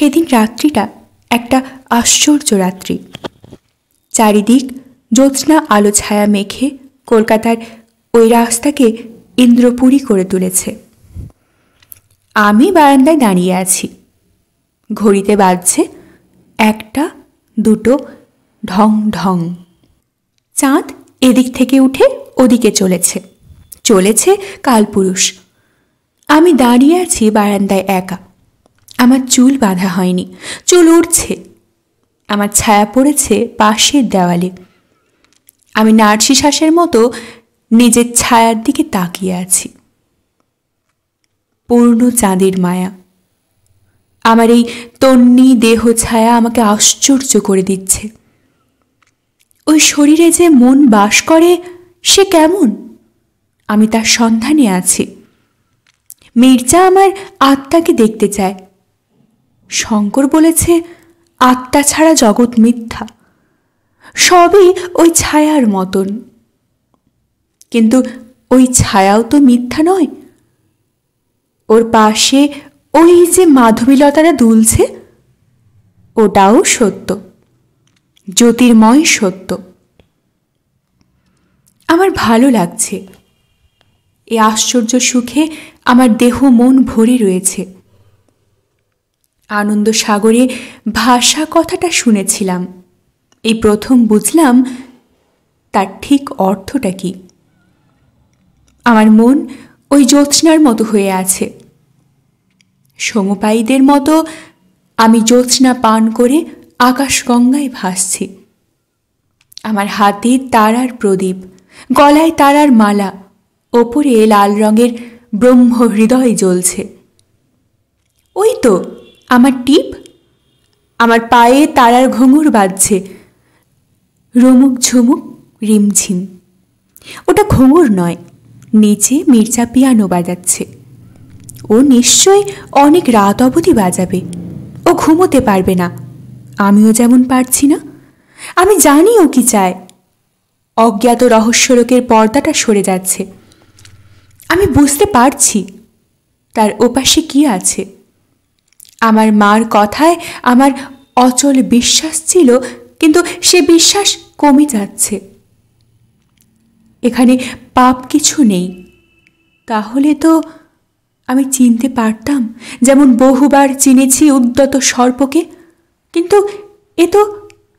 সেদিন রাত্রিটা একটা আশ্চর্য রাত্রি চারিদিক জ্যোৎস্না আলো ছায়া মেখে কলকাতার ওই রাস্তাকে ইন্দ্রপুরী করে তুলেছে আমি বারান্দায় দাঁড়িয়ে আছি ঘড়িতে বাজছে একটা দুটো ঢং ঢং চাঁদ এদিক থেকে উঠে ওদিকে চলেছে চলেছে কালপুরুষ আমি দাঁড়িয়ে আছি বারান্দায় একা আমার চুল বাঁধা হয়নি চুল উঠছে আমার ছায়া পড়েছে পাশের দেওয়ালে আমি নার্সি শ্বাসের মতো নিজের ছায়ার দিকে তাকিয়ে আছি পূর্ণ চাঁদের মায়া আমার এই তন্নি দেহ ছায়া আমাকে আশ্চর্য করে দিচ্ছে ওই শরীরে যে মন বাস করে সে কেমন আমি তার সন্ধানে আছি মির্জা আমার আত্মাকে দেখতে চায় শঙ্কর বলেছে আত্মা ছাড়া জগৎ মিথ্যা সবই ওই ছায়ার মতন কিন্তু ওই ছায়াও তো মিথ্যা নয় ওর পাশে ওই যে মাধবীলতাটা দুলছে ওটাও সত্য জ্যোতির্ময় সত্য আমার ভালো লাগছে এ আশ্চর্য সুখে আমার দেহ মন ভরে রয়েছে আনন্দ সাগরে ভাষা কথাটা শুনেছিলাম এই প্রথম বুঝলাম তার ঠিক অর্থটা কি আমার মন ওই জ্যোৎস্নার মতো হয়ে আছে সমপায়ীদের মতো আমি জ্যোৎস্না পান করে আকাশগঙ্গায় ভাসছি আমার হাতে তারার প্রদীপ গলায় তারার মালা ওপরে লাল রঙের ব্রহ্ম হৃদয় জ্বলছে ওই তো আমার টিপ আমার পায়ে তারার ঘুঙুর বাজছে রমুক ঝুমুক রিমঝিম ওটা ঘুঙুর নয় নিচে মির্জা পিয়ানো বাজাচ্ছে ও নিশ্চয় অনেক রাত অবধি বাজাবে ও ঘুমোতে পারবে না আমিও যেমন পারছি না আমি জানি ও কি চায় অজ্ঞাত রহস্যলোকের পর্দাটা সরে যাচ্ছে আমি বুঝতে পারছি তার ওপাশে কি আছে আমার মার কথায় আমার অচল বিশ্বাস ছিল কিন্তু সে বিশ্বাস কমে যাচ্ছে এখানে পাপ কিছু নেই তাহলে তো আমি চিনতে পারতাম যেমন বহুবার চিনেছি উদ্যত সর্পকে কিন্তু এ তো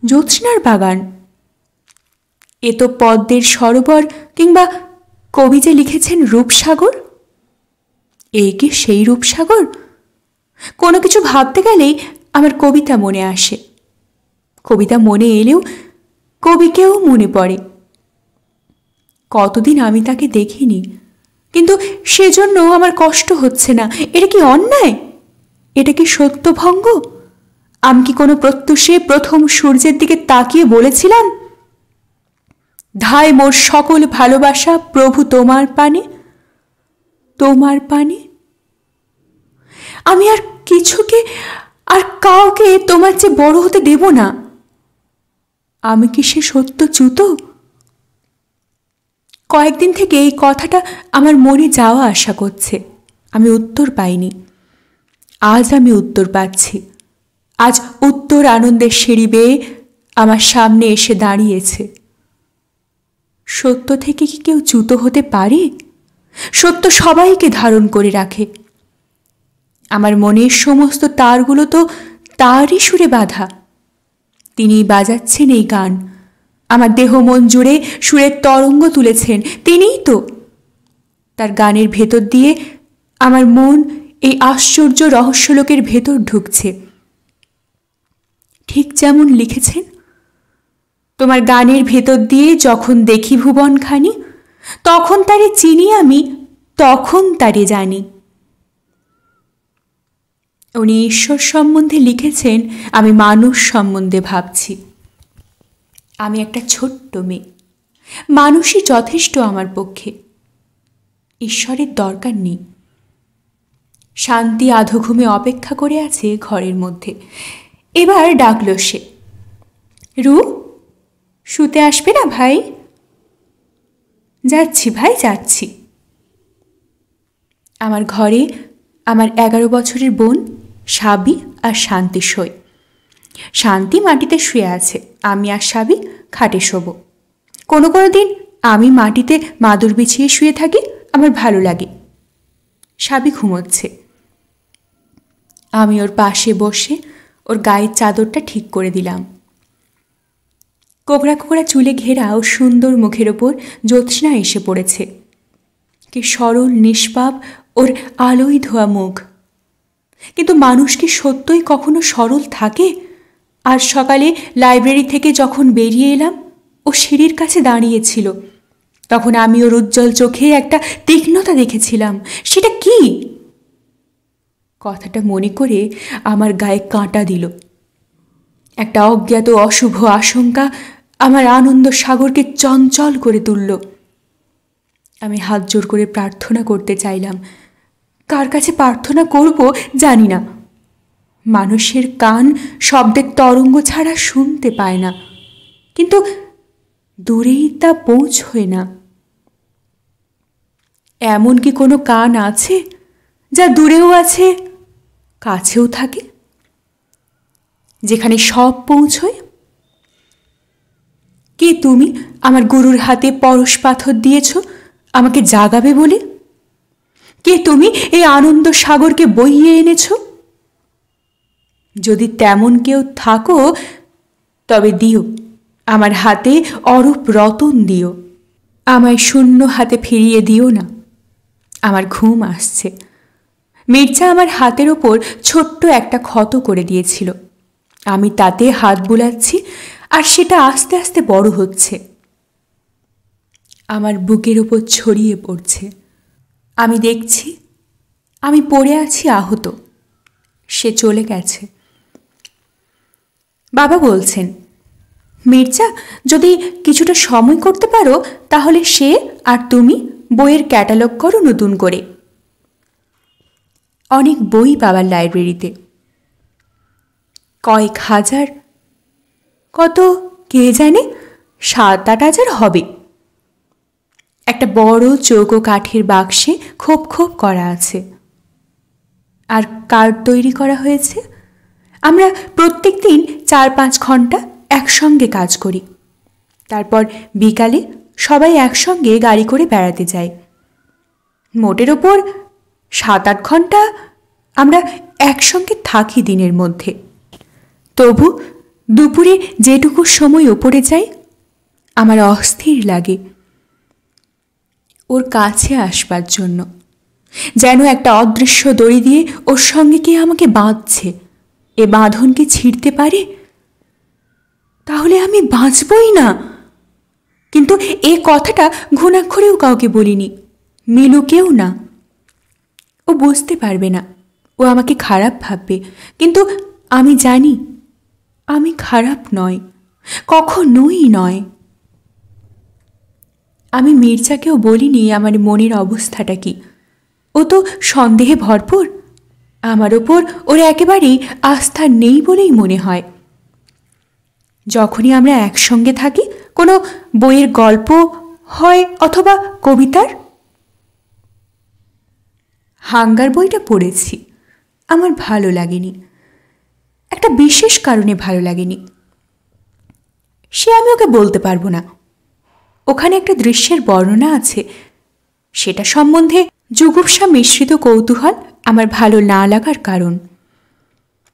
জ্যোৎস্নার বাগান এ তো পদ্মের সরোবর কিংবা কবি যে লিখেছেন রূপসাগর এই কি সেই রূপসাগর কোনো কিছু ভাবতে গেলেই আমার কবিতা মনে আসে কবিতা মনে এলেও কবিকেও মনে পড়ে কতদিন আমি তাকে দেখিনি কিন্তু সেজন্য আমার কষ্ট হচ্ছে না এটা কি অন্যায় এটা কি সত্যভঙ্গ আমি কি কোনো প্রত্যুষে প্রথম সূর্যের দিকে তাকিয়ে বলেছিলাম ধায় মোর সকল ভালোবাসা প্রভু তোমার পানে তোমার পানে আমি আর কিছুকে আর কাউকে তোমার চেয়ে বড় হতে দেব না আমি কি সে সত্য চ্যুত কয়েকদিন থেকে এই কথাটা আমার মনে যাওয়া আশা করছে আমি উত্তর পাইনি আজ আমি উত্তর পাচ্ছি আজ উত্তর আনন্দের সিঁড়ি বেয়ে আমার সামনে এসে দাঁড়িয়েছে সত্য থেকে কি কেউ চ্যুত হতে পারে সত্য সবাইকে ধারণ করে রাখে আমার মনের সমস্ত তারগুলো তো তারই সুরে বাঁধা তিনি বাজাচ্ছেন এই গান আমার দেহ মন জুড়ে সুরের তরঙ্গ তুলেছেন তিনিই তো তার গানের ভেতর দিয়ে আমার মন এই আশ্চর্য রহস্যলোকের ভেতর ঢুকছে ঠিক যেমন লিখেছেন তোমার গানের ভেতর দিয়ে যখন দেখি ভুবনখানি তখন তারে চিনি আমি তখন তারে জানি উনি ঈশ্বর সম্বন্ধে লিখেছেন আমি মানুষ সম্বন্ধে ভাবছি আমি একটা ছোট্ট মেয়ে মানুষই যথেষ্ট আমার পক্ষে ঈশ্বরের দরকার নেই শান্তি আধঘুমে অপেক্ষা করে আছে ঘরের মধ্যে এবার ডাকল সে রু শুতে আসবে না ভাই যাচ্ছি ভাই যাচ্ছি আমার ঘরে আমার এগারো বছরের বোন সাবি আর শান্তি সই শান্তি মাটিতে শুয়ে আছে আমি আর সাবি খাটে শোব কোনো কোনো দিন আমি মাটিতে মাদুর বিছিয়ে শুয়ে থাকি আমার ভালো লাগে সাবি ঘুমোচ্ছে আমি ওর পাশে বসে ওর গায়ের চাদরটা ঠিক করে দিলাম কোকড়া কোকড়া চুলে ঘেরা ও সুন্দর মুখের ওপর জ্যোৎস্না এসে পড়েছে কি সরল নিষ্পাপ ওর আলোই ধোয়া মুখ কিন্তু মানুষ কি সত্যই কখনো সরল থাকে আর সকালে লাইব্রেরি থেকে যখন বেরিয়ে এলাম ও সিঁড়ির কাছে দাঁড়িয়েছিল তখন আমি ওর উজ্জ্বল চোখে একটা তীক্ষ্ণতা দেখেছিলাম সেটা কি কথাটা মনে করে আমার গায়ে কাঁটা দিল একটা অজ্ঞাত অশুভ আশঙ্কা আমার আনন্দ সাগরকে চঞ্চল করে তুলল আমি হাত জোর করে প্রার্থনা করতে চাইলাম কার কাছে প্রার্থনা করব জানি না মানুষের কান শব্দের তরঙ্গ ছাড়া শুনতে পায় না কিন্তু দূরেই তা পৌঁছয় না এমন কি কোনো কান আছে যা দূরেও আছে কাছেও থাকে যেখানে সব পৌঁছয় কে তুমি আমার গরুর হাতে পরশ পাথর দিয়েছ আমাকে জাগাবে বলে কে তুমি এই আনন্দ সাগরকে বইয়ে এনেছ যদি তেমন কেউ থাকো তবে দিও আমার হাতে অরূপ রতন দিও আমায় শূন্য হাতে ফিরিয়ে দিও না আমার ঘুম আসছে মির্জা আমার হাতের ওপর ছোট্ট একটা ক্ষত করে দিয়েছিল আমি তাতে হাত বুলাচ্ছি আর সেটা আস্তে আস্তে বড় হচ্ছে আমার বুকের ওপর ছড়িয়ে পড়ছে আমি দেখছি আমি পড়ে আছি আহত সে চলে গেছে বাবা বলছেন মির্জা যদি কিছুটা সময় করতে পারো তাহলে সে আর তুমি বইয়ের ক্যাটালগ করো নতুন করে অনেক বই বাবার লাইব্রেরিতে কয়েক হাজার কত কে জানে সাত আট হাজার হবে একটা বড় চৌকো কাঠের বাক্সে খোপ খোপ করা আছে আর কার্ড তৈরি করা হয়েছে আমরা প্রত্যেক দিন চার পাঁচ ঘন্টা একসঙ্গে কাজ করি তারপর বিকালে সবাই একসঙ্গে গাড়ি করে বেড়াতে যাই মোটের ওপর সাত আট ঘন্টা আমরা একসঙ্গে থাকি দিনের মধ্যে তবু দুপুরে যেটুকু সময় ওপরে যাই আমার অস্থির লাগে ওর কাছে আসবার জন্য যেন একটা অদৃশ্য দড়ি দিয়ে ওর সঙ্গে কে আমাকে বাঁধছে এ বাঁধনকে ছিঁড়তে পারে তাহলে আমি বাঁচবই না কিন্তু এ কথাটা ঘুণাক্ষরেও কাউকে বলিনি মিলুকেও না ও বুঝতে পারবে না ও আমাকে খারাপ ভাববে কিন্তু আমি জানি আমি খারাপ নয় কখনোই নয় আমি মির্জাকেও বলিনি আমার মনের অবস্থাটা কি ও তো সন্দেহে ভরপুর আমার ওপর ওর একেবারেই আস্থা নেই বলেই মনে হয় যখনই আমরা একসঙ্গে থাকি কোনো বইয়ের গল্প হয় অথবা কবিতার হাঙ্গার বইটা পড়েছি আমার ভালো লাগেনি একটা বিশেষ কারণে ভালো লাগেনি সে আমি ওকে বলতে পারবো না ওখানে একটা দৃশ্যের বর্ণনা আছে সেটা সম্বন্ধে যুগুপসা মিশ্রিত কৌতূহল আমার ভালো না লাগার কারণ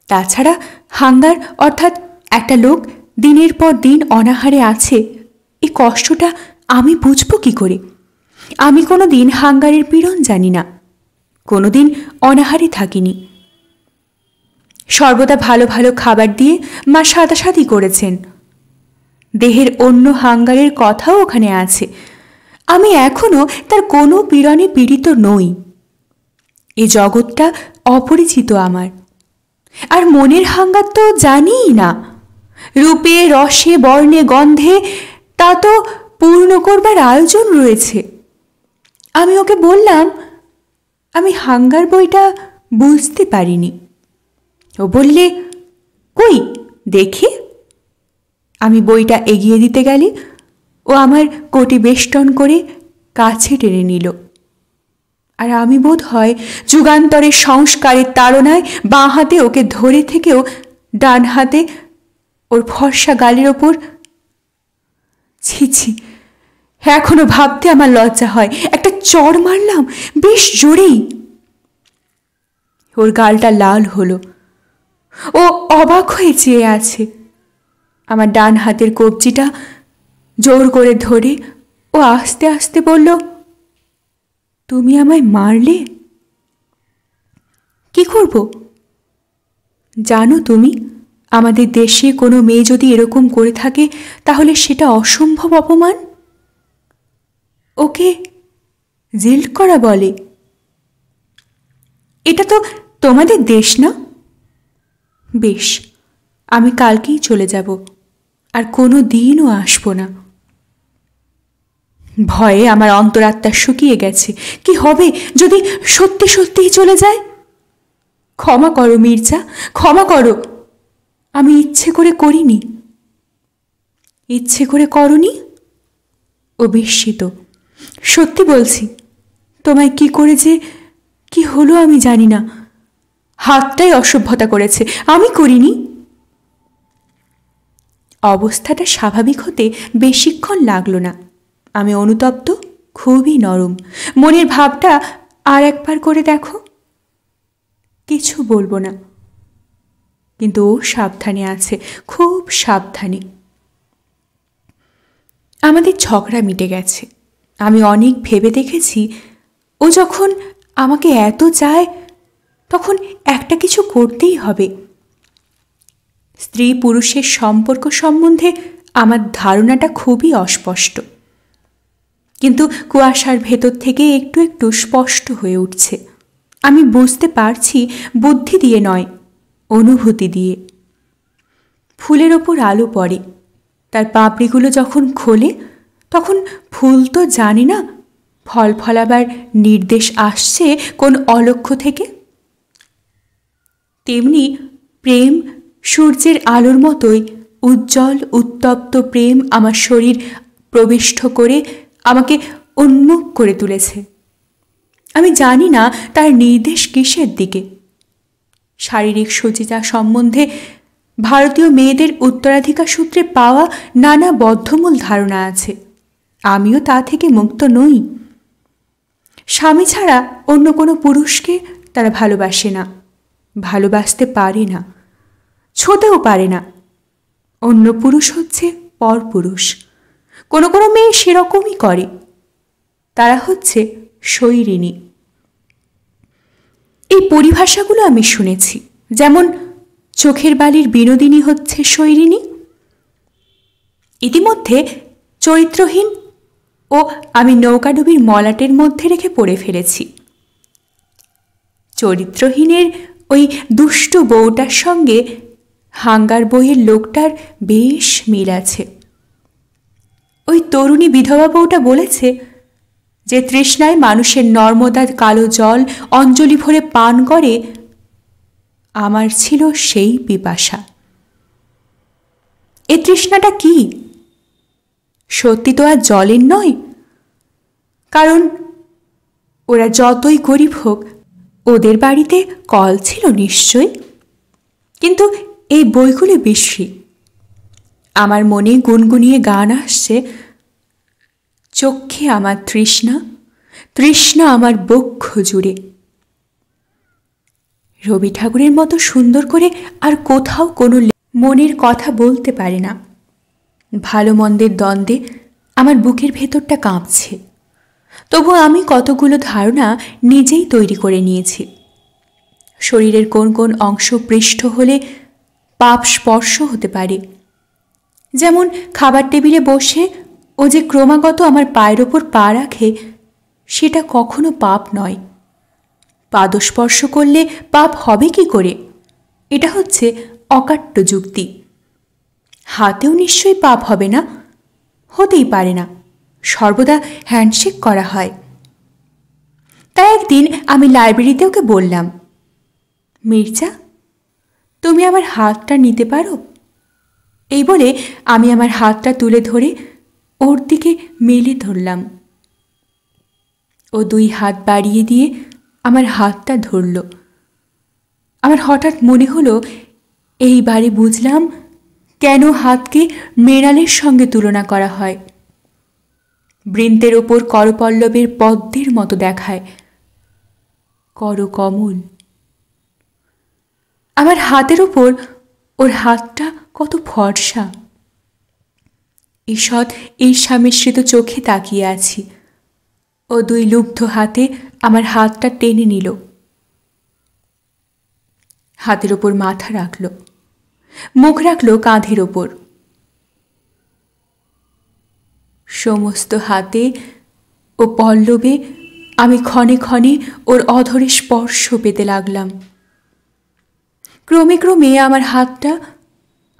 তাছাড়া হাঙ্গার অর্থাৎ একটা লোক দিনের পর দিন অনাহারে আছে এই কষ্টটা আমি বুঝব কি করে আমি কোনো দিন হাঙ্গারের পীড়ন জানি না কোনো দিন অনাহারে থাকিনি সর্বদা ভালো ভালো খাবার দিয়ে মা সাদাসাদি করেছেন দেহের অন্য হাঙ্গারের কথাও ওখানে আছে আমি এখনও তার কোনো পীড়নে পীড়িত নই এ জগৎটা অপরিচিত আমার আর মনের হাঙ্গার তো জানিই না রূপে রসে বর্ণে গন্ধে তা তো পূর্ণ করবার আয়োজন রয়েছে আমি ওকে বললাম আমি হাঙ্গার বইটা বুঝতে পারিনি ও বললে কই দেখি আমি বইটা এগিয়ে দিতে গেলে ও আমার কোটি বেষ্টন করে কাছে টেনে নিল আর আমি বোধ হয় যুগান্তরের সংস্কারের তাড়নায় বাঁ হাতে ওকে ধরে থেকেও ডান হাতে ওর ফর্সা গালের ওপর ছি এখনো ভাবতে আমার লজ্জা হয় একটা চর মারলাম বেশ জোরেই ওর গালটা লাল হলো ও অবাক হয়ে চেয়ে আছে আমার ডান হাতের কবজিটা জোর করে ধরে ও আস্তে আস্তে বলল তুমি আমায় মারলে কি করব জানো তুমি আমাদের দেশে কোনো মেয়ে যদি এরকম করে থাকে তাহলে সেটা অসম্ভব অপমান ওকে জিল্ড করা বলে এটা তো তোমাদের দেশ না বেশ আমি কালকেই চলে যাব আর কোনো দিনও আসবো না ভয়ে আমার অন্তরাত্মা শুকিয়ে গেছে কি হবে যদি সত্যি সত্যিই চলে যায় ক্ষমা করো মির্জা ক্ষমা করো আমি ইচ্ছে করে করিনি ইচ্ছে করে করনি ও বিস্মিত সত্যি বলছি তোমায় কি করে যে কি হলো আমি জানি না হাতটাই অসভ্যতা করেছে আমি করিনি অবস্থাটা স্বাভাবিক হতে বেশিক্ষণ লাগলো না আমি অনুতপ্ত খুবই নরম মনের ভাবটা আর একবার করে দেখো কিছু বলবো না কিন্তু ও সাবধানে আছে খুব সাবধানে আমাদের ঝগড়া মিটে গেছে আমি অনেক ভেবে দেখেছি ও যখন আমাকে এত চায় তখন একটা কিছু করতেই হবে স্ত্রী পুরুষের সম্পর্ক সম্বন্ধে আমার ধারণাটা খুবই অস্পষ্ট কিন্তু কুয়াশার ভেতর থেকে একটু একটু স্পষ্ট হয়ে উঠছে আমি বুঝতে পারছি বুদ্ধি দিয়ে নয় অনুভূতি দিয়ে ফুলের ওপর আলো পড়ে তার পাপড়িগুলো যখন খোলে তখন ফুল তো জানি না ফল ফলাবার নির্দেশ আসছে কোন অলক্ষ্য থেকে তেমনি প্রেম সূর্যের আলোর মতোই উজ্জ্বল উত্তপ্ত প্রেম আমার শরীর প্রবিষ্ট করে আমাকে উন্মুখ করে তুলেছে আমি জানি না তার নির্দেশ কিসের দিকে শারীরিক সচিতা সম্বন্ধে ভারতীয় মেয়েদের উত্তরাধিকার সূত্রে পাওয়া নানা বদ্ধমূল ধারণা আছে আমিও তা থেকে মুক্ত নই স্বামী ছাড়া অন্য কোনো পুরুষকে তারা ভালোবাসে না ভালোবাসতে পারে না ছোঁতেও পারে না অন্য পুরুষ হচ্ছে পর পুরুষ কোনো কোনো মেয়ে সেরকমই করে তারা হচ্ছে শৈরিণী এই পরিভাষাগুলো আমি শুনেছি যেমন চোখের বালির বিনোদিনী হচ্ছে শৈরিণী ইতিমধ্যে চরিত্রহীন ও আমি নৌকাডুবির মলাটের মধ্যে রেখে পড়ে ফেলেছি চরিত্রহীনের ওই দুষ্ট বউটার সঙ্গে হাঙ্গার বইয়ের লোকটার বেশ মিল আছে ওই তরুণী বিধবা বউটা বলেছে যে তৃষ্ণায় মানুষের নর্মদার কালো জল অঞ্জলি ভরে পান করে আমার ছিল সেই পিপাসা এ তৃষ্ণাটা কি সত্যি তো আর জলের নয় কারণ ওরা যতই গরিব হোক ওদের বাড়িতে কল ছিল নিশ্চয় কিন্তু এই বইগুলি বেশি আমার মনে গুনগুনিয়ে গান আসছে চক্ষে আমার তৃষ্ণা তৃষ্ণা আমার বক্ষ জুড়ে রবি ঠাকুরের মতো সুন্দর করে আর কোথাও কোনো মনের কথা বলতে পারে না ভালো মন্দের দ্বন্দ্বে আমার বুকের ভেতরটা কাঁপছে তবু আমি কতগুলো ধারণা নিজেই তৈরি করে নিয়েছি শরীরের কোন কোন অংশ পৃষ্ঠ হলে পাপ স্পর্শ হতে পারে যেমন খাবার টেবিলে বসে ও যে ক্রমাগত আমার পায়ের ওপর পা রাখে সেটা কখনো পাপ নয় পাদস্পর্শ করলে পাপ হবে কি করে এটা হচ্ছে অকাট্য যুক্তি হাতেও নিশ্চয়ই পাপ হবে না হতেই পারে না সর্বদা হ্যান্ডশেক করা হয় তাই একদিন আমি লাইব্রেরিতে ওকে বললাম মির্জা তুমি আমার হাতটা নিতে পারো এই বলে আমি আমার হাতটা তুলে ধরে ওর দিকে মেলে ধরলাম ও দুই হাত বাড়িয়ে দিয়ে আমার হাতটা ধরল আমার হঠাৎ মনে হলো এইবারে বুঝলাম কেন হাতকে মেরালের সঙ্গে তুলনা করা হয় বৃন্তের ওপর করপল্লবের পদ্মের মতো দেখায় করকমল আমার হাতের ওপর ওর হাতটা কত ফর্সা ঈষৎ স্বামিশ্রিত চোখে তাকিয়ে আছি ও দুই লুব্ধ হাতে আমার হাতটা টেনে নিল হাতের ওপর মাথা রাখল মুখ রাখল কাঁধের ওপর সমস্ত হাতে ও পল্লবে আমি ক্ষণে ক্ষণে ওর অধরে স্পর্শ পেতে লাগলাম ক্রমে ক্রমে আমার হাতটা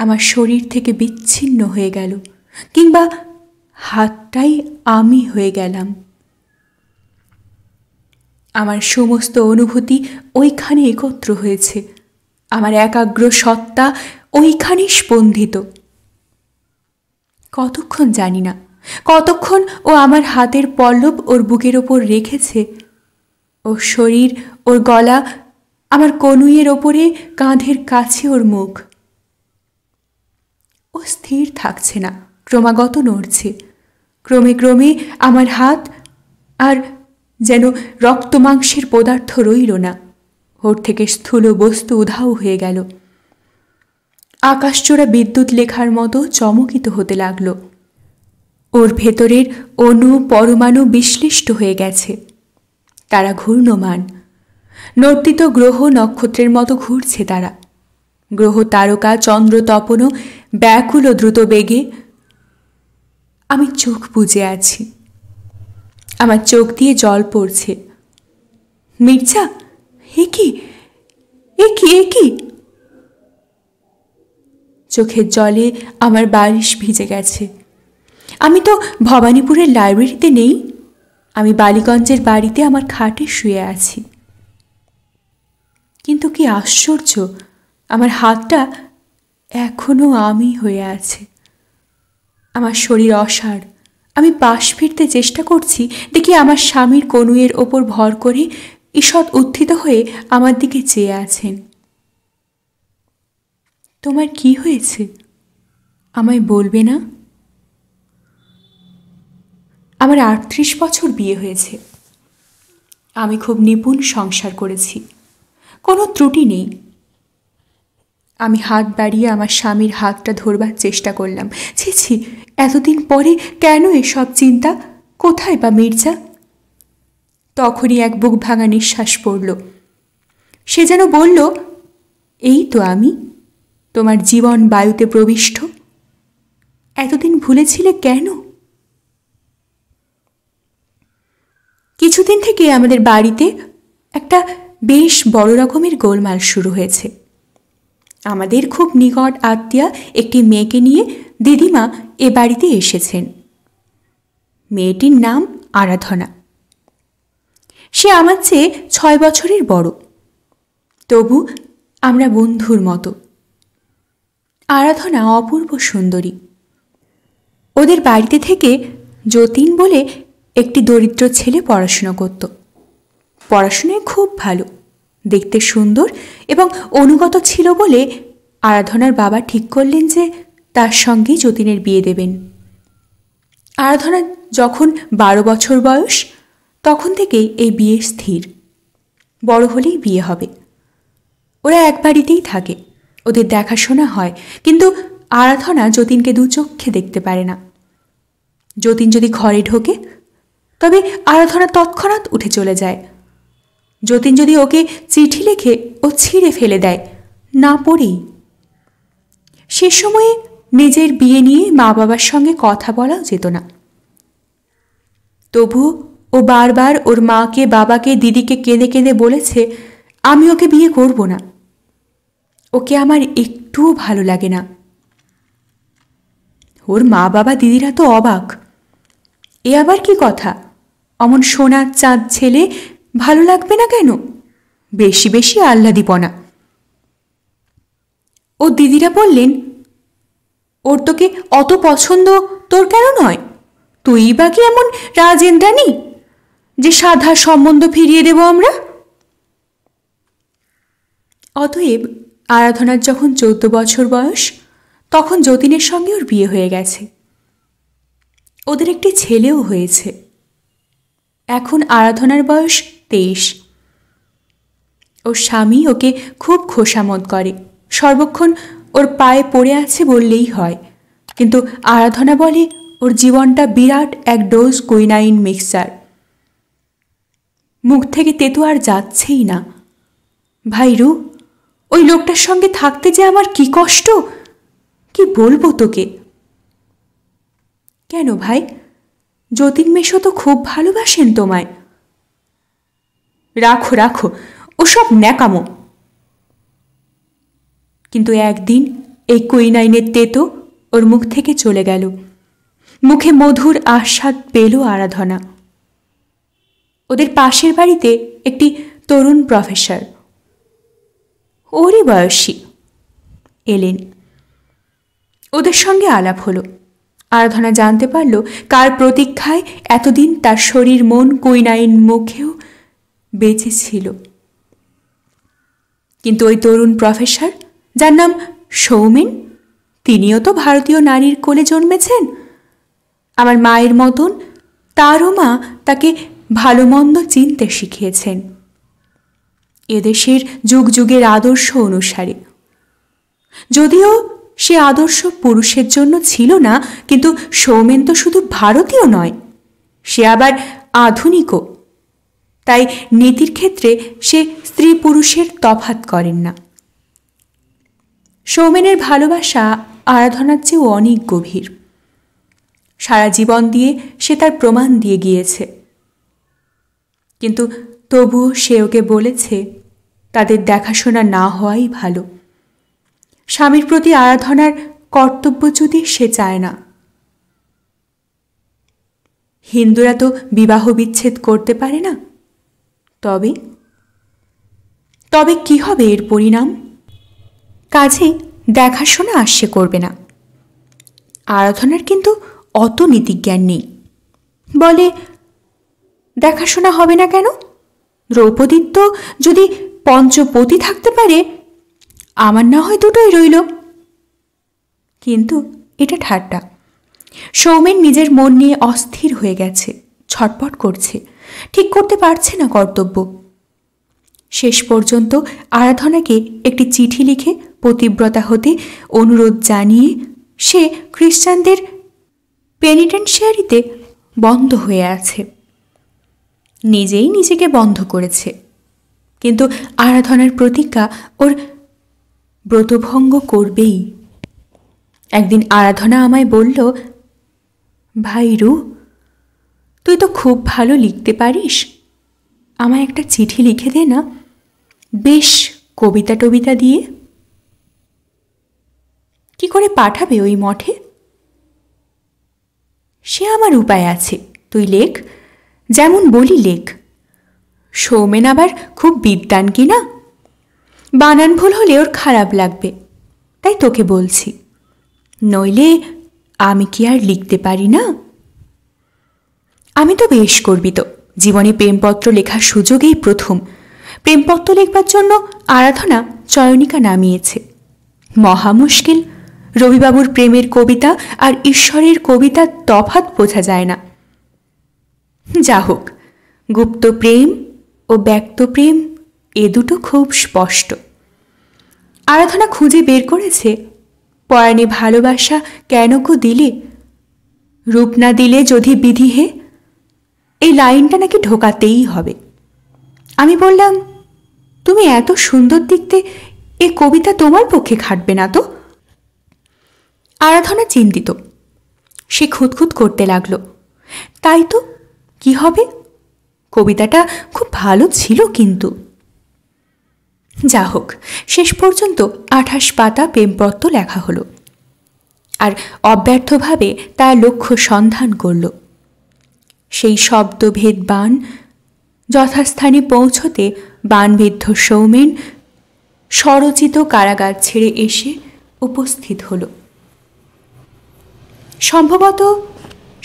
আমার শরীর থেকে বিচ্ছিন্ন হয়ে গেল কিংবা হাতটাই আমি হয়ে গেলাম আমার সমস্ত অনুভূতি ওইখানে একত্র হয়েছে আমার একাগ্র সত্তা ওইখানে স্পন্দিত কতক্ষণ জানি না কতক্ষণ ও আমার হাতের পল্লব ওর বুকের ওপর রেখেছে ওর শরীর ওর গলা আমার কনুইয়ের ওপরে কাঁধের কাছে ওর মুখ ও স্থির থাকছে না ক্রমাগত নড়ছে ক্রমে ক্রমে আমার হাত আর যেন রক্ত মাংসের পদার্থ রইল না ওর থেকে স্থূল বস্তু উধাও হয়ে গেল আকাশচোড়া বিদ্যুৎ লেখার মতো চমকিত হতে লাগল ওর ভেতরের অণু পরমাণু বিশ্লিষ্ট হয়ে গেছে তারা ঘূর্ণমান নর্তিত গ্রহ নক্ষত্রের মতো ঘুরছে তারা গ্রহ তারকা চন্দ্র তপনও ব্যাকুল ও দ্রুত বেগে আমি চোখ বুজে আছি আমার চোখ দিয়ে জল পড়ছে মির্জা এ কি এ কি এ কি চোখের জলে আমার বালিশ ভিজে গেছে আমি তো ভবানীপুরের লাইব্রেরিতে নেই আমি বালিগঞ্জের বাড়িতে আমার খাটে শুয়ে আছি কিন্তু কি আশ্চর্য আমার হাতটা এখনও আমি হয়ে আছে আমার শরীর অসাড় আমি পাশ ফিরতে চেষ্টা করছি দেখি আমার স্বামীর কনুয়ের ওপর ভর করে ঈষৎ উত্থিত হয়ে আমার দিকে চেয়ে আছেন তোমার কি হয়েছে আমায় বলবে না আমার আটত্রিশ বছর বিয়ে হয়েছে আমি খুব নিপুণ সংসার করেছি কোনো ত্রুটি নেই আমি হাত বাড়িয়ে আমার স্বামীর হাতটা ধরবার চেষ্টা করলাম ছি ছি এতদিন পরে কেন এসব চিন্তা কোথায় বা মির্জা তখনই এক বুক ভাঙা নিঃশ্বাস পড়ল সে যেন বলল এই তো আমি তোমার জীবন বায়ুতে প্রবিষ্ট এতদিন ভুলেছিলে কেন কিছুদিন থেকে আমাদের বাড়িতে একটা বেশ বড় রকমের গোলমাল শুরু হয়েছে আমাদের খুব নিকট আত্মীয়া একটি মেয়েকে নিয়ে দিদিমা এ বাড়িতে এসেছেন মেয়েটির নাম আরাধনা সে আমার চেয়ে ছয় বছরের বড় তবু আমরা বন্ধুর মতো আরাধনা অপূর্ব সুন্দরী ওদের বাড়িতে থেকে যতীন বলে একটি দরিদ্র ছেলে পড়াশুনো করতো পড়াশুনায় খুব ভালো দেখতে সুন্দর এবং অনুগত ছিল বলে আরাধনার বাবা ঠিক করলেন যে তার সঙ্গে যতীনের বিয়ে দেবেন আরাধনা যখন বারো বছর বয়স তখন থেকেই এই বিয়ে স্থির বড় হলেই বিয়ে হবে ওরা এক বাড়িতেই থাকে ওদের দেখাশোনা হয় কিন্তু আরাধনা যতীনকে দু চক্ষে দেখতে পারে না যতীন যদি ঘরে ঢোকে তবে আরাধনা তৎক্ষণাৎ উঠে চলে যায় যতীন যদি ওকে চিঠি লিখে ও ছিঁড়ে ফেলে দেয় না পড়ি সে সময়ে নিজের বিয়ে নিয়ে মা বাবার সঙ্গে কথা বলাও যেত না তবু ও বারবার ওর মাকে বাবাকে দিদিকে কেঁদে কেঁদে বলেছে আমি ওকে বিয়ে করব না ওকে আমার একটুও ভালো লাগে না ওর মা বাবা দিদিরা তো অবাক এ আবার কি কথা অমন সোনার চাঁদ ছেলে ভালো লাগবে না কেন বেশি বেশি আহ্লাদিপনা ও দিদিরা বললেন ওর তোকে অত পছন্দ তোর কেন নয় তুই বা কি এমন রাজেন্দ্রানি যে সাধা সম্বন্ধ ফিরিয়ে দেব আমরা অতএব আরাধনার যখন চৌদ্দ বছর বয়স তখন যতীনের সঙ্গে ওর বিয়ে হয়ে গেছে ওদের একটি ছেলেও হয়েছে এখন আরাধনার বয়স তেইশ ওর স্বামী ওকে খুব খোসামত করে সর্বক্ষণ ওর পায়ে পড়ে আছে বললেই হয় কিন্তু আরাধনা বলে ওর জীবনটা বিরাট এক ডোজ কুইনাইন মিক্সার মুখ থেকে তেতু আর যাচ্ছেই না ভাইরু ওই লোকটার সঙ্গে থাকতে যে আমার কি কষ্ট কি বলবো তোকে কেন ভাই যতীন মেশো তো খুব ভালোবাসেন তোমায় রাখো রাখো ওসব ন্যাকামো কিন্তু একদিন এই কুইনাইনের তেতো ওর মুখ থেকে চলে গেল মুখে মধুর আস্বাদ পেল আরাধনা ওদের পাশের বাড়িতে একটি তরুণ প্রফেসর ওরই বয়সী এলেন ওদের সঙ্গে আলাপ হলো আরাধনা জানতে পারল কার প্রতীক্ষায় এতদিন তার শরীর মন কুইনাইন মুখেও বেঁচে ছিল কিন্তু ওই তরুণ প্রফেসর যার নাম সৌমেন তিনিও তো ভারতীয় নারীর কোলে জন্মেছেন আমার মায়ের মতন তারও মা তাকে ভালো মন্দ চিনতে শিখিয়েছেন এদেশের যুগ যুগের আদর্শ অনুসারে যদিও সে আদর্শ পুরুষের জন্য ছিল না কিন্তু সৌমেন তো শুধু ভারতীয় নয় সে আবার আধুনিকও তাই নীতির ক্ষেত্রে সে স্ত্রী পুরুষের তফাত করেন না সৌমেনের ভালোবাসা আরাধনার চেয়েও অনেক গভীর সারা জীবন দিয়ে সে তার প্রমাণ দিয়ে গিয়েছে কিন্তু তবুও সে ওকে বলেছে তাদের দেখাশোনা না হওয়াই ভালো স্বামীর প্রতি আরাধনার কর্তব্য যদি সে চায় না হিন্দুরা তো বিবাহ বিচ্ছেদ করতে পারে না তবে তবে কি হবে এর পরিণাম কাজে দেখাশোনা আসছে করবে না আরাধনার কিন্তু অত নীতিজ্ঞান নেই বলে দেখাশোনা হবে না কেন দ্রৌপদীর তো যদি পঞ্চপতি থাকতে পারে আমার না হয় দুটোই রইল কিন্তু এটা ঠাট্টা সৌমেন নিজের মন নিয়ে অস্থির হয়ে গেছে ছটপট করছে ঠিক করতে পারছে না কর্তব্য শেষ পর্যন্ত আরাধনাকে একটি চিঠি লিখে পতিব্রতা হতে অনুরোধ জানিয়ে সে খ্রিস্টানদের পেনিটেন্সিয়ারিতে বন্ধ হয়ে আছে নিজেই নিজেকে বন্ধ করেছে কিন্তু আরাধনার প্রতিজ্ঞা ওর ব্রতভঙ্গ করবেই একদিন আরাধনা আমায় বলল ভাইরু তুই তো খুব ভালো লিখতে পারিস আমায় একটা চিঠি লিখে দে না বেশ কবিতা টবিতা দিয়ে কি করে পাঠাবে ওই মঠে সে আমার উপায় আছে তুই লেখ যেমন বলি লেখ সৌমেন আবার খুব বিদ্যান কি না বানান ভুল হলে ওর খারাপ লাগবে তাই তোকে বলছি নইলে আমি কি আর লিখতে পারি না আমি তো বেশ গর্বিত জীবনে প্রেমপত্র লেখার সুযোগেই প্রথম প্রেমপত্র লেখবার জন্য আরাধনা চয়নিকা নামিয়েছে মহা মুশকিল রবিবাবুর প্রেমের কবিতা আর ঈশ্বরের কবিতার তফাত বোঝা যায় না যা হোক গুপ্ত প্রেম ও ব্যক্ত প্রেম এ দুটো খুব স্পষ্ট আরাধনা খুঁজে বের করেছে পরাণে ভালোবাসা কেন কো দিলে রূপ না দিলে যদি বিধি হে এই লাইনটা নাকি ঢোকাতেই হবে আমি বললাম তুমি এত সুন্দর দেখতে এ কবিতা তোমার পক্ষে খাটবে না তো আরাধনা চিন্তিত সে খুঁতখুত করতে লাগলো তাই তো কি হবে কবিতাটা খুব ভালো ছিল কিন্তু যা হোক শেষ পর্যন্ত আঠাশ পাতা প্রেমপত্র লেখা হলো আর অব্যর্থভাবে তার লক্ষ্য সন্ধান করলো সেই শব্দভেদ বান যথাস্থানে পৌঁছতে বানবিদ্ধ সৌমেন স্বরচিত কারাগার ছেড়ে এসে উপস্থিত হল সম্ভবত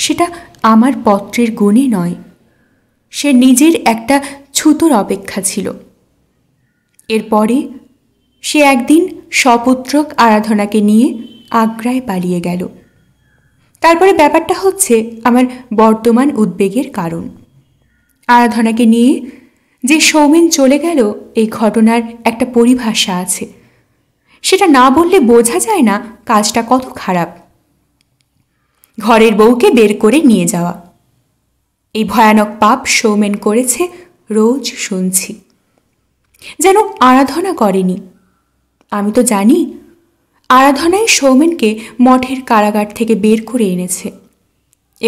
সেটা আমার পত্রের গুণে নয় সে নিজের একটা ছুতোর অপেক্ষা ছিল এরপরে সে একদিন সপুত্রক আরাধনাকে নিয়ে আগ্রায় পালিয়ে গেল তারপরে ব্যাপারটা হচ্ছে আমার বর্তমান উদ্বেগের কারণ আরাধনাকে নিয়ে যে সৌমেন চলে গেল এই ঘটনার একটা পরিভাষা আছে সেটা না বললে বোঝা যায় না কাজটা কত খারাপ ঘরের বউকে বের করে নিয়ে যাওয়া এই ভয়ানক পাপ সৌমেন করেছে রোজ শুনছি যেন আরাধনা করেনি আমি তো জানি আরাধনাই সৌমেনকে মঠের কারাগার থেকে বের করে এনেছে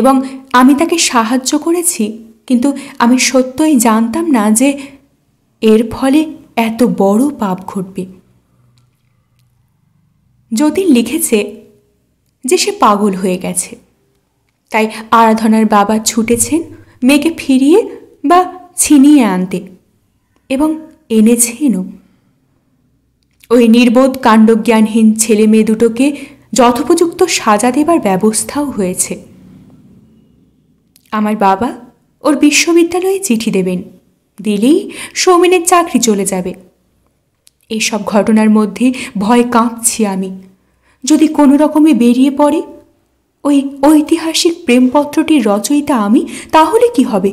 এবং আমি তাকে সাহায্য করেছি কিন্তু আমি সত্যই জানতাম না যে এর ফলে এত বড় পাপ ঘটবে যতীন লিখেছে যে সে পাগল হয়ে গেছে তাই আরাধনার বাবা ছুটেছেন মেয়েকে ফিরিয়ে বা ছিনিয়ে আনতে এবং এনেছেনও ওই নির্বোধ কাণ্ডজ্ঞানহীন ছেলে মেয়ে দুটোকে যথোপযুক্ত সাজা দেবার ব্যবস্থাও হয়েছে আমার বাবা ওর বিশ্ববিদ্যালয়ে চিঠি দেবেন দিলেই সৌমিনের চাকরি চলে যাবে এসব ঘটনার মধ্যে ভয় কাঁপছি আমি যদি কোনো রকমে বেরিয়ে পড়ে ওই ঐতিহাসিক প্রেমপত্রটির রচয়িতা আমি তাহলে কি হবে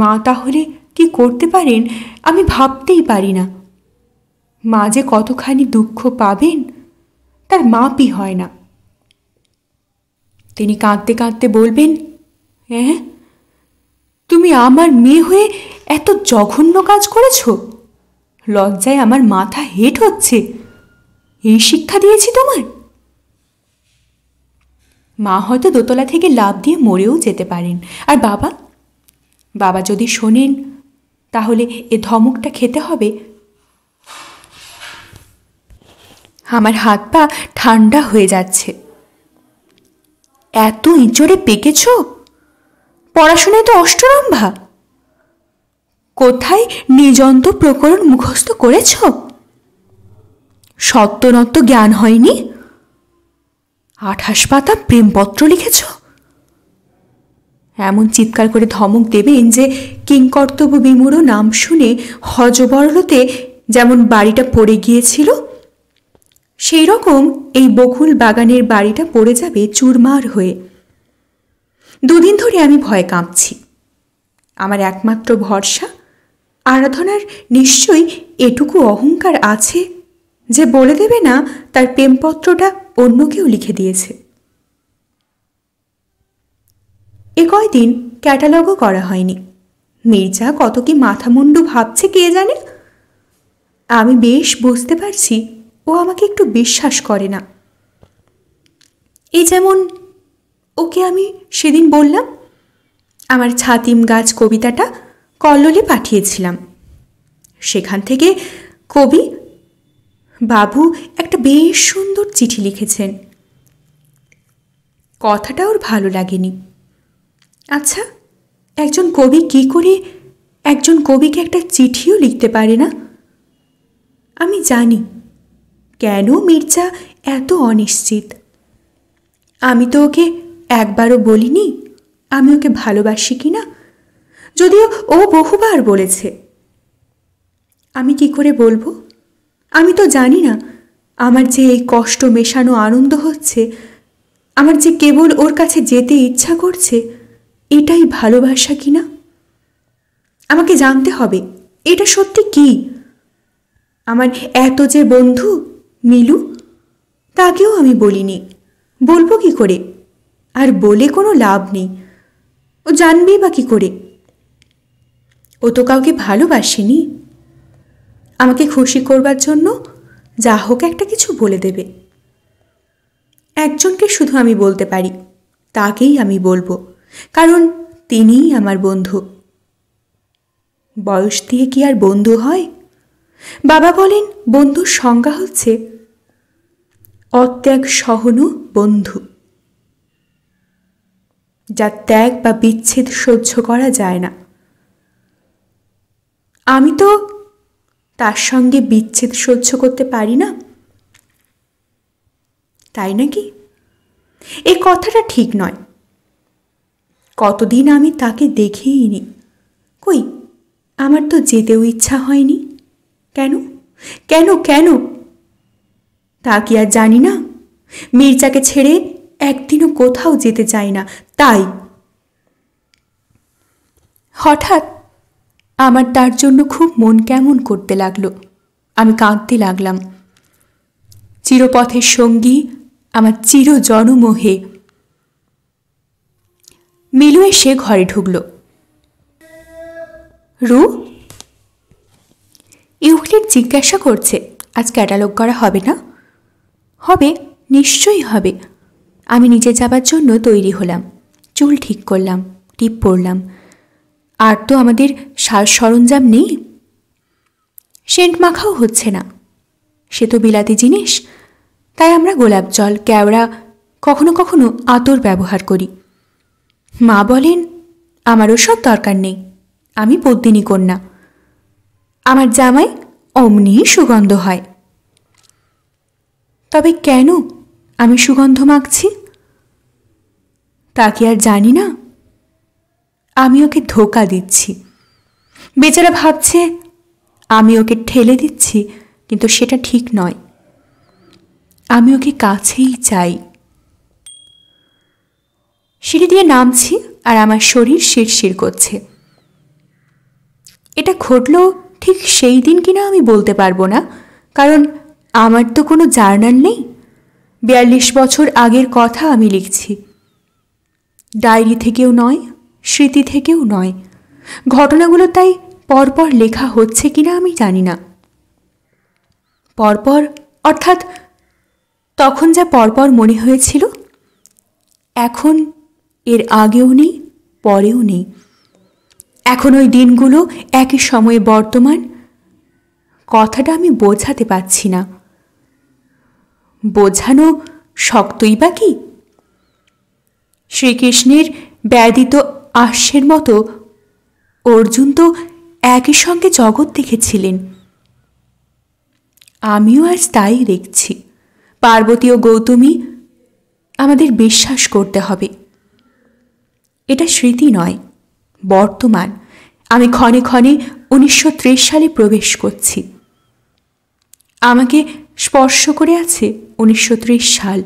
মা তাহলে কি করতে পারেন আমি ভাবতেই পারি না মা যে কতখানি দুঃখ পাবেন তার মাপই হয় না তিনি কাঁদতে কাঁদতে বলবেন হ্যাঁ তুমি আমার মেয়ে হয়ে এত জঘন্য কাজ করেছ লজ্জায় আমার মাথা হেট হচ্ছে এই শিক্ষা দিয়েছি তোমার মা হয়তো দোতলা থেকে লাভ দিয়ে মরেও যেতে পারেন আর বাবা বাবা যদি শোনেন তাহলে এ ধমকটা খেতে হবে আমার হাত পা ঠান্ডা হয়ে যাচ্ছে এত ইঁচড়ে পেকেছ পড়াশোনায় তো অষ্টরম্ভা কোথায় নিজন্ত প্রকরণ মুখস্থ করেছ সত্যনত জ্ঞান হয়নি আঠাশ পাতা প্রেমপত্র লিখেছ এমন চিৎকার করে ধমক দেবেন যে কিংকর্তব্য বিমূঢ় নাম শুনে হজবরলতে যেমন বাড়িটা পড়ে গিয়েছিল সেই রকম এই বকুল বাগানের বাড়িটা পড়ে যাবে চুরমার হয়ে দুদিন ধরে আমি ভয় কাঁপছি আমার একমাত্র ভরসা আরাধনার নিশ্চয়ই এটুকু অহংকার আছে যে বলে দেবে না তার প্রেমপত্রটা অন্য কেউ লিখে দিয়েছে এ কয়দিন ক্যাটালগও করা হয়নি মির্জা কত কি মাথামুন্ডু ভাবছে কে জানে আমি বেশ বুঝতে পারছি ও আমাকে একটু বিশ্বাস করে না এই যেমন ওকে আমি সেদিন বললাম আমার ছাতিম গাছ কবিতাটা কল্লোলে পাঠিয়েছিলাম সেখান থেকে কবি বাবু একটা বেশ সুন্দর চিঠি লিখেছেন কথাটা ওর ভালো লাগেনি আচ্ছা একজন কবি কি করে একজন কবিকে একটা চিঠিও লিখতে পারে না আমি জানি কেন মির্জা এত অনিশ্চিত আমি তো ওকে একবারও বলিনি আমি ওকে ভালোবাসি কি না যদিও ও বহুবার বলেছে আমি কি করে বলবো আমি তো জানি না আমার যে এই কষ্ট মেশানো আনন্দ হচ্ছে আমার যে কেবল ওর কাছে যেতে ইচ্ছা করছে এটাই ভালোবাসা কি না আমাকে জানতে হবে এটা সত্যি কি আমার এত যে বন্ধু মিলু তাকেও আমি বলিনি বলবো কি করে আর বলে কোনো লাভ নেই ও জানবেই বা কি করে ও তো কাউকে ভালোবাসেনি আমাকে খুশি করবার জন্য যা হোক একটা কিছু বলে দেবে একজনকে শুধু আমি বলতে পারি তাকেই আমি বলবো কারণ তিনিই আমার বন্ধু বয়স দিয়ে কি আর বন্ধু হয় বাবা বলেন বন্ধুর সংজ্ঞা হচ্ছে অত্যাগ সহনু বন্ধু যা ত্যাগ বা বিচ্ছেদ সহ্য করা যায় না আমি তো তার সঙ্গে বিচ্ছেদ সহ্য করতে পারি না তাই নাকি এ কথাটা ঠিক নয় কতদিন আমি তাকে দেখেইনি কই আমার তো যেতেও ইচ্ছা হয়নি কেন কেন কেন তা কি আর জানি না মির্জাকে ছেড়ে একদিনও কোথাও যেতে চাই না তাই হঠাৎ আমার তার জন্য খুব মন কেমন করতে লাগলো আমি কাঁদতে লাগলাম চিরপথের সঙ্গী আমার চির জনমোহে মিলু এসে ঘরে ঢুকল রু ইউক্লিড জিজ্ঞাসা করছে আজ ক্যাটালগ করা হবে না হবে নিশ্চয়ই হবে আমি নিজে যাবার জন্য তৈরি হলাম চুল ঠিক করলাম টিপ পরলাম আর তো আমাদের সাজ সরঞ্জাম নেই সেন্ট মাখাও হচ্ছে না সে তো বিলাতি জিনিস তাই আমরা গোলাপ জল ক্যাওড়া কখনো কখনো আতর ব্যবহার করি মা বলেন আমারও সব দরকার নেই আমি পদ্মিনী কন্যা আমার জামাই অমনি সুগন্ধ হয় তবে কেন আমি সুগন্ধ মাখছি তা কি আর জানি না আমি ওকে ধোকা দিচ্ছি বেচারা ভাবছে আমি ওকে ঠেলে দিচ্ছি কিন্তু সেটা ঠিক নয় আমি ওকে কাছেই চাই সিঁড়ি দিয়ে নামছি আর আমার শরীর শিরশির করছে এটা ঘটলো ঠিক সেই দিন কিনা আমি বলতে পারবো না কারণ আমার তো কোনো জার্নাল নেই বিয়াল্লিশ বছর আগের কথা আমি লিখছি ডায়েরি থেকেও নয় স্মৃতি থেকেও নয় ঘটনাগুলো তাই পরপর লেখা হচ্ছে কিনা আমি জানি না পরপর অর্থাৎ তখন যা পরপর মনে হয়েছিল এখন এর আগেও নেই পরেও নেই এখন ওই দিনগুলো একই সময়ে বর্তমান কথাটা আমি বোঝাতে পারছি না বোঝানো শক্তই বা কি শ্রীকৃষ্ণের ব্যাধিত আশ্বের মতো অর্জুন তো একই সঙ্গে জগৎ দেখেছিলেন আমিও আজ তাই দেখছি পার্বতী ও গৌতমী আমাদের বিশ্বাস করতে হবে এটা স্মৃতি নয় বর্তমান আমি ক্ষণে ক্ষণে উনিশশো সালে প্রবেশ করছি আমাকে স্পর্শ করে আছে উনিশশো সাল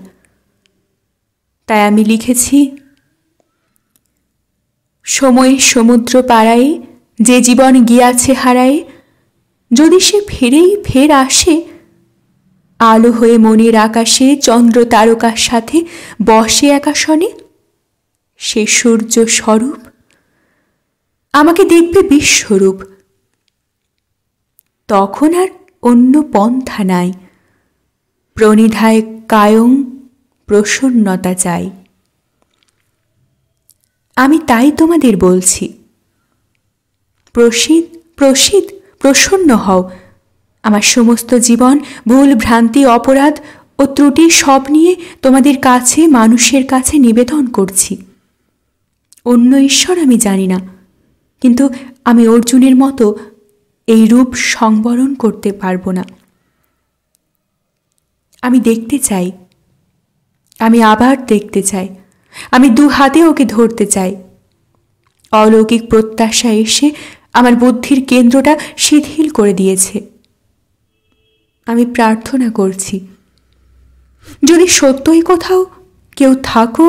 তাই আমি লিখেছি সময়ে সমুদ্র পাড়ায় যে জীবন গিয়াছে হারায় যদি সে ফেরেই ফের আসে আলো হয়ে মনের আকাশে চন্দ্র তারকার সাথে বসে একাশনে সে সূর্য স্বরূপ আমাকে দেখবে বিশ্বরূপ তখন আর অন্য পন্থা নাই প্রণিধায় কায়ং প্রসন্নতা চাই আমি তাই তোমাদের বলছি প্রসিদ প্রসিদ প্রসন্ন হও আমার সমস্ত জীবন ভুল ভ্রান্তি অপরাধ ও ত্রুটি সব নিয়ে তোমাদের কাছে মানুষের কাছে নিবেদন করছি অন্য ঈশ্বর আমি জানি না কিন্তু আমি অর্জুনের মতো এই রূপ সংবরণ করতে পারবো না আমি দেখতে চাই আমি আবার দেখতে চাই আমি দু হাতে ওকে ধরতে চাই অলৌকিক প্রত্যাশা এসে আমার বুদ্ধির কেন্দ্রটা শিথিল করে দিয়েছে আমি প্রার্থনা করছি যদি সত্যই কোথাও কেউ থাকো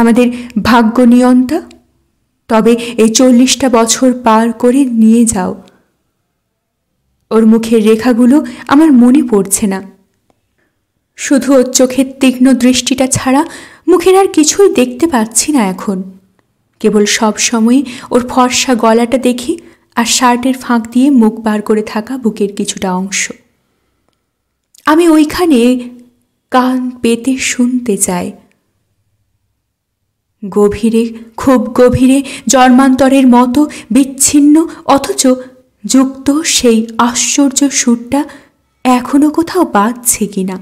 আমাদের ভাগ্য নিয়ন্তা তবে এই চল্লিশটা বছর পার করে নিয়ে যাও ওর মুখের রেখাগুলো আমার মনে পড়ছে না শুধু ওর চোখের তীক্ষ্ণ দৃষ্টিটা ছাড়া মুখের আর কিছুই দেখতে পাচ্ছি না এখন কেবল সব সময় ওর ফর্সা গলাটা দেখি আর শার্টের ফাঁক দিয়ে মুখ বার করে থাকা বুকের কিছুটা অংশ আমি ওইখানে কান পেতে শুনতে চাই গভীরে খুব গভীরে জন্মান্তরের মতো বিচ্ছিন্ন অথচ যুক্ত সেই আশ্চর্য সুরটা এখনো কোথাও বাজছে কিনা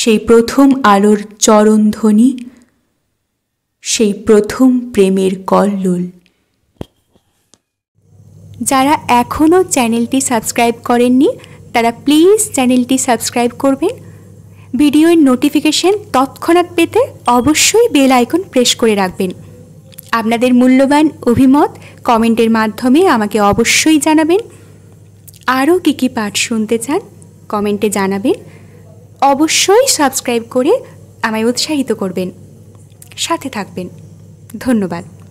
সেই প্রথম আলোর চরণধ্বনি সেই প্রথম প্রেমের কল্লোল যারা এখনও চ্যানেলটি সাবস্ক্রাইব করেননি তারা প্লিজ চ্যানেলটি সাবস্ক্রাইব করবেন ভিডিওর নোটিফিকেশন তৎক্ষণাৎ পেতে অবশ্যই বেল আইকন প্রেস করে রাখবেন আপনাদের মূল্যবান অভিমত কমেন্টের মাধ্যমে আমাকে অবশ্যই জানাবেন আরও কী কী পাঠ শুনতে চান কমেন্টে জানাবেন অবশ্যই সাবস্ক্রাইব করে আমায় উৎসাহিত করবেন সাথে থাকবেন ধন্যবাদ